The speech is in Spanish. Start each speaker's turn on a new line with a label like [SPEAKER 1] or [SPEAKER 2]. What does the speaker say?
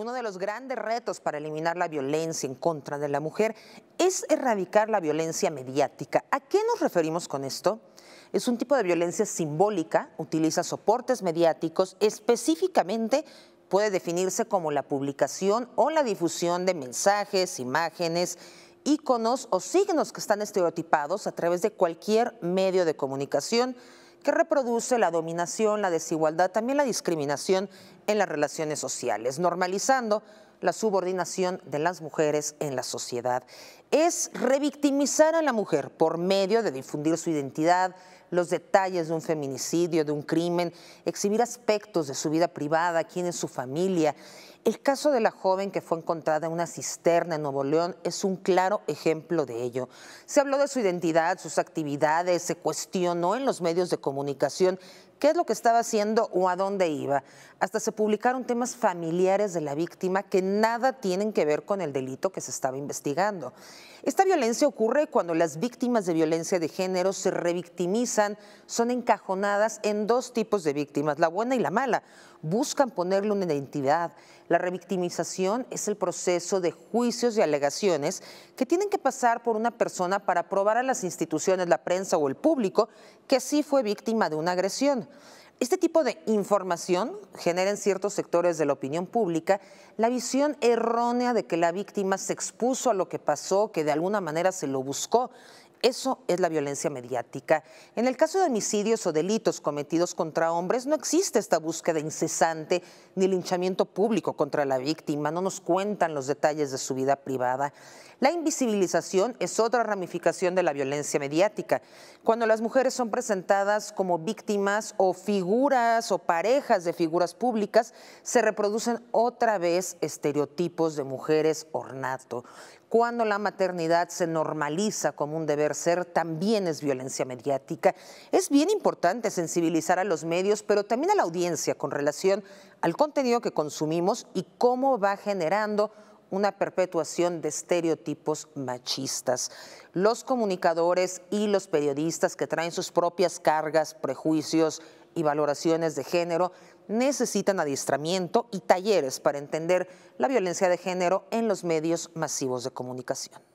[SPEAKER 1] Uno de los grandes retos para eliminar la violencia en contra de la mujer es erradicar la violencia mediática. ¿A qué nos referimos con esto? Es un tipo de violencia simbólica, utiliza soportes mediáticos, específicamente puede definirse como la publicación o la difusión de mensajes, imágenes, íconos o signos que están estereotipados a través de cualquier medio de comunicación que reproduce la dominación, la desigualdad, también la discriminación en las relaciones sociales, normalizando la subordinación de las mujeres en la sociedad. Es revictimizar a la mujer por medio de difundir su identidad, los detalles de un feminicidio, de un crimen, exhibir aspectos de su vida privada, quién es su familia. El caso de la joven que fue encontrada en una cisterna en Nuevo León es un claro ejemplo de ello. Se habló de su identidad, sus actividades, se cuestionó en los medios de comunicación qué es lo que estaba haciendo o a dónde iba. Hasta se publicaron temas familiares de la víctima que nada tienen que ver con el delito que se estaba investigando. Esta violencia ocurre cuando las víctimas de violencia de género se revictimizan, son encajonadas en dos tipos de víctimas, la buena y la mala. Buscan ponerle una identidad. La revictimización es el proceso de juicios y alegaciones que tienen que pasar por una persona para probar a las instituciones, la prensa o el público que sí fue víctima de una agresión. Este tipo de información genera en ciertos sectores de la opinión pública la visión errónea de que la víctima se expuso a lo que pasó, que de alguna manera se lo buscó. Eso es la violencia mediática. En el caso de homicidios o delitos cometidos contra hombres, no existe esta búsqueda incesante ni linchamiento público contra la víctima. No nos cuentan los detalles de su vida privada. La invisibilización es otra ramificación de la violencia mediática. Cuando las mujeres son presentadas como víctimas o figuras o parejas de figuras públicas, se reproducen otra vez estereotipos de mujeres ornato. Cuando la maternidad se normaliza como un deber ser, también es violencia mediática. Es bien importante sensibilizar a los medios, pero también a la audiencia con relación al contenido que consumimos y cómo va generando una perpetuación de estereotipos machistas. Los comunicadores y los periodistas que traen sus propias cargas, prejuicios y valoraciones de género necesitan adiestramiento y talleres para entender la violencia de género en los medios masivos de comunicación.